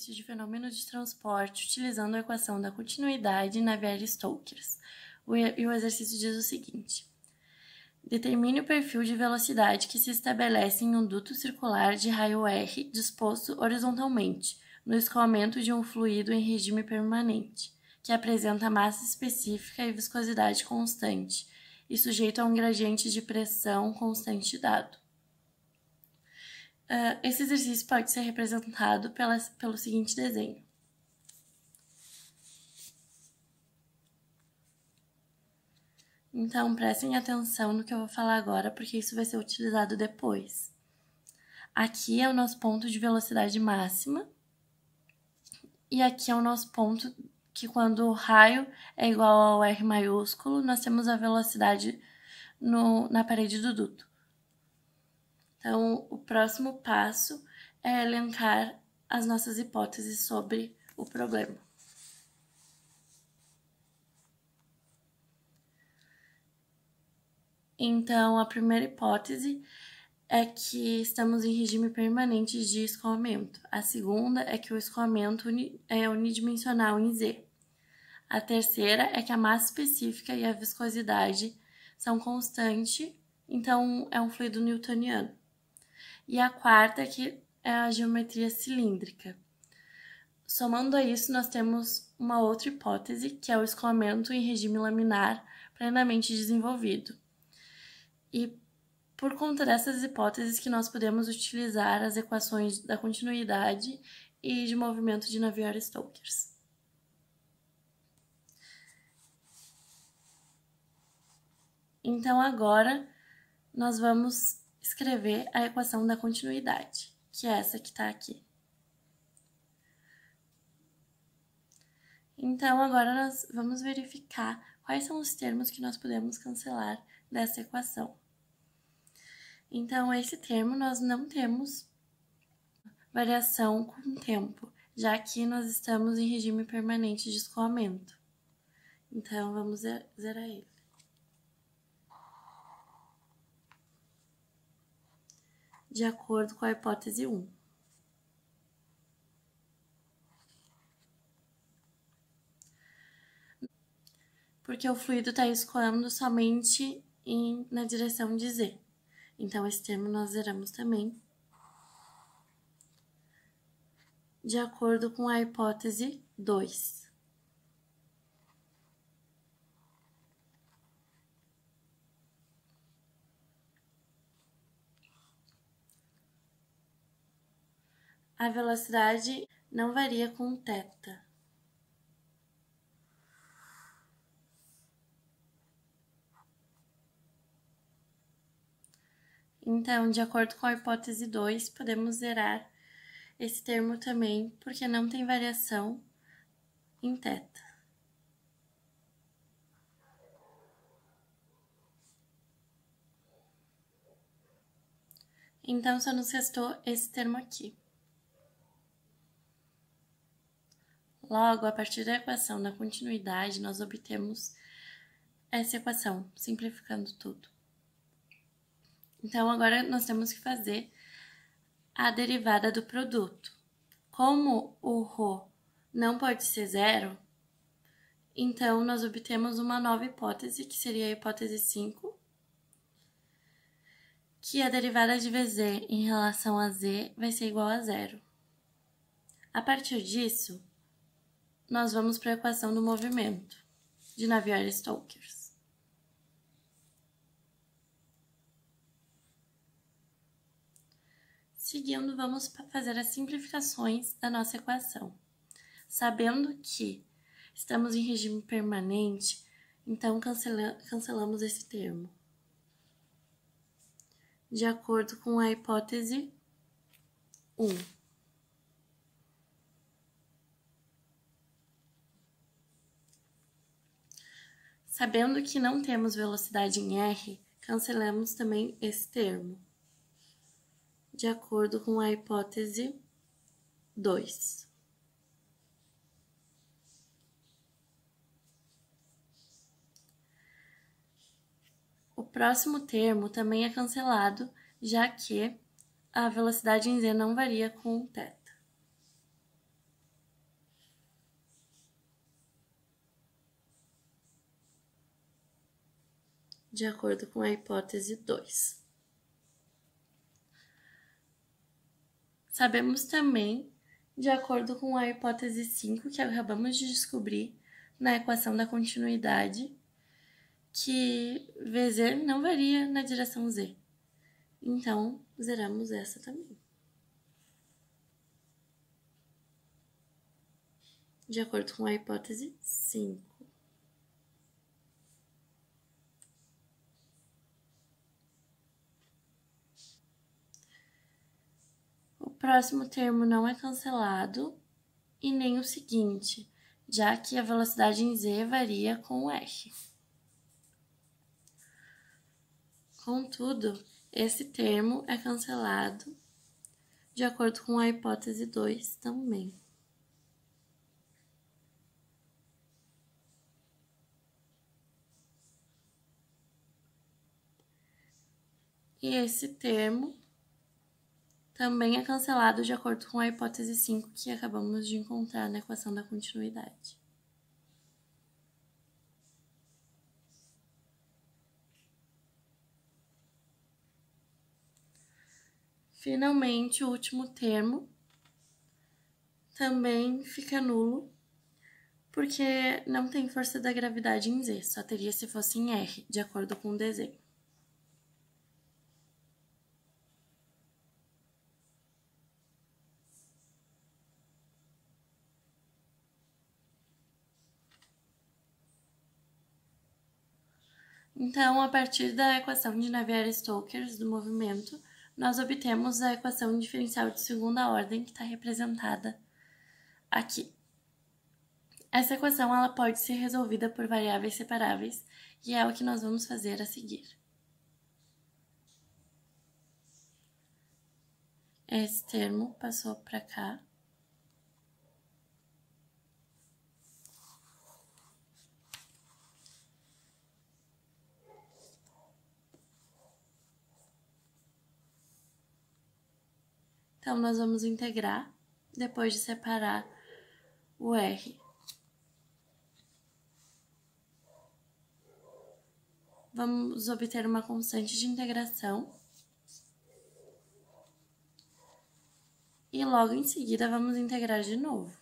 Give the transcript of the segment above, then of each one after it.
exercício de fenômenos de transporte utilizando a equação da continuidade na viagem Stokers. E o exercício diz o seguinte: Determine o perfil de velocidade que se estabelece em um duto circular de raio R disposto horizontalmente, no escoamento de um fluido em regime permanente, que apresenta massa específica e viscosidade constante, e sujeito a um gradiente de pressão constante dado. Uh, esse exercício pode ser representado pela, pelo seguinte desenho. Então, prestem atenção no que eu vou falar agora, porque isso vai ser utilizado depois. Aqui é o nosso ponto de velocidade máxima, e aqui é o nosso ponto que, quando o raio é igual ao R maiúsculo, nós temos a velocidade no, na parede do duto. Então, o próximo passo é elencar as nossas hipóteses sobre o problema. Então, a primeira hipótese é que estamos em regime permanente de escoamento. A segunda é que o escoamento é unidimensional em Z. A terceira é que a massa específica e a viscosidade são constantes, então é um fluido newtoniano e a quarta que é a geometria cilíndrica. Somando a isso, nós temos uma outra hipótese, que é o escoamento em regime laminar plenamente desenvolvido. E por conta dessas hipóteses que nós podemos utilizar as equações da continuidade e de movimento de navier stokes Então agora nós vamos escrever a equação da continuidade, que é essa que está aqui. Então, agora nós vamos verificar quais são os termos que nós podemos cancelar dessa equação. Então, esse termo nós não temos variação com o tempo, já que nós estamos em regime permanente de escoamento. Então, vamos zerar ele. de acordo com a hipótese 1. Porque o fluido está escoando somente em, na direção de Z. Então, esse termo nós zeramos também. De acordo com a hipótese 2. a velocidade não varia com θ. Então, de acordo com a hipótese 2, podemos zerar esse termo também, porque não tem variação em θ. Então, só nos restou esse termo aqui. Logo, a partir da equação da continuidade, nós obtemos essa equação, simplificando tudo. Então, agora nós temos que fazer a derivada do produto. Como o ρ não pode ser zero, então nós obtemos uma nova hipótese, que seria a hipótese 5, que a derivada de vz em relação a z vai ser igual a zero. A partir disso, nós vamos para a equação do movimento de Navier-Stokers. Seguindo, vamos fazer as simplificações da nossa equação. Sabendo que estamos em regime permanente, então cancela cancelamos esse termo. De acordo com a hipótese 1. Sabendo que não temos velocidade em R, cancelamos também esse termo, de acordo com a hipótese 2. O próximo termo também é cancelado, já que a velocidade em Z não varia com o teto. de acordo com a hipótese 2. Sabemos também, de acordo com a hipótese 5, que acabamos de descobrir na equação da continuidade, que VZ não varia na direção Z. Então, zeramos essa também. De acordo com a hipótese 5. próximo termo não é cancelado e nem o seguinte, já que a velocidade em z varia com o r. Contudo, esse termo é cancelado de acordo com a hipótese 2 também. E esse termo também é cancelado de acordo com a hipótese 5 que acabamos de encontrar na equação da continuidade. Finalmente, o último termo também fica nulo, porque não tem força da gravidade em Z, só teria se fosse em R, de acordo com o desenho. Então, a partir da equação de Navier-Stokers do movimento, nós obtemos a equação diferencial de segunda ordem que está representada aqui. Essa equação ela pode ser resolvida por variáveis separáveis e é o que nós vamos fazer a seguir. Esse termo passou para cá. Então, nós vamos integrar depois de separar o R. Vamos obter uma constante de integração. E logo em seguida, vamos integrar de novo.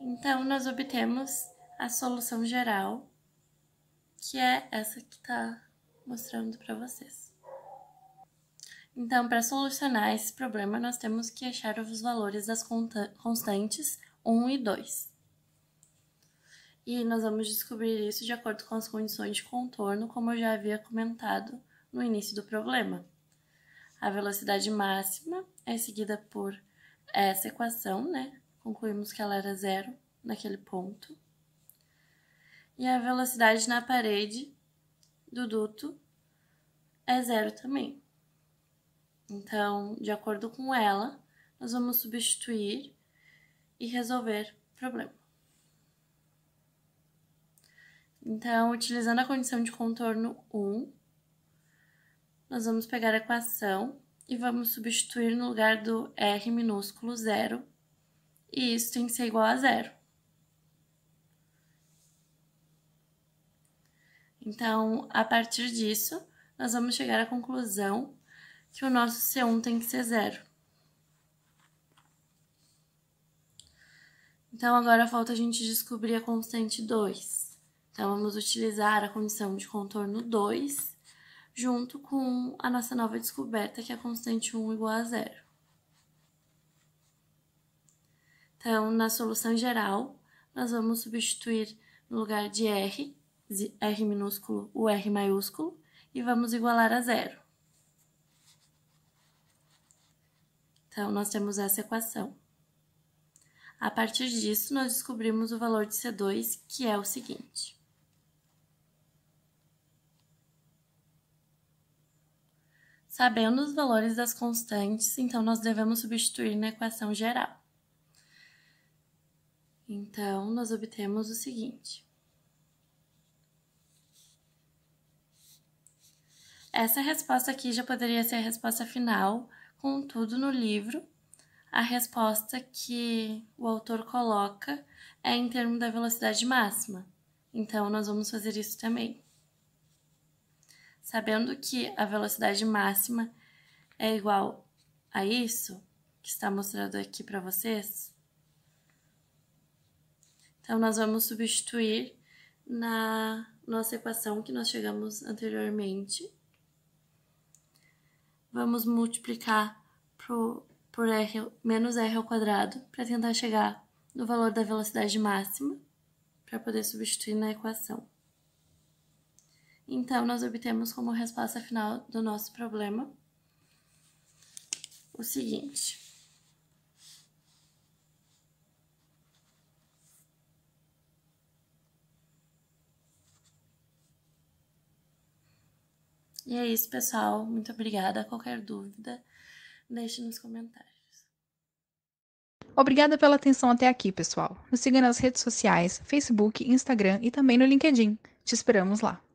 Então, nós obtemos a solução geral, que é essa que está mostrando para vocês. Então, para solucionar esse problema, nós temos que achar os valores das constantes 1 e 2. E nós vamos descobrir isso de acordo com as condições de contorno, como eu já havia comentado no início do problema. A velocidade máxima é seguida por essa equação, né? Concluímos que ela era zero naquele ponto. E a velocidade na parede do duto é zero também. Então, de acordo com ela, nós vamos substituir e resolver o problema. Então, utilizando a condição de contorno 1, nós vamos pegar a equação e vamos substituir no lugar do R minúsculo zero, e isso tem que ser igual a zero. Então, a partir disso, nós vamos chegar à conclusão que o nosso C1 tem que ser zero. Então, agora falta a gente descobrir a constante 2. Então, vamos utilizar a condição de contorno 2 junto com a nossa nova descoberta, que é a constante 1 igual a zero. Então, na solução geral, nós vamos substituir no lugar de R R minúsculo, o R maiúsculo, e vamos igualar a zero. Então, nós temos essa equação. A partir disso, nós descobrimos o valor de C2, que é o seguinte. Sabendo os valores das constantes, então nós devemos substituir na equação geral. Então, nós obtemos o seguinte. Essa resposta aqui já poderia ser a resposta final, contudo, no livro, a resposta que o autor coloca é em termos da velocidade máxima. Então, nós vamos fazer isso também. Sabendo que a velocidade máxima é igual a isso, que está mostrado aqui para vocês, então nós vamos substituir na nossa equação que nós chegamos anteriormente vamos multiplicar por, por r menos r ao quadrado para tentar chegar no valor da velocidade máxima para poder substituir na equação. Então, nós obtemos como resposta final do nosso problema o seguinte. E é isso, pessoal. Muito obrigada. Qualquer dúvida, deixe nos comentários. Obrigada pela atenção até aqui, pessoal. Nos siga nas redes sociais, Facebook, Instagram e também no LinkedIn. Te esperamos lá.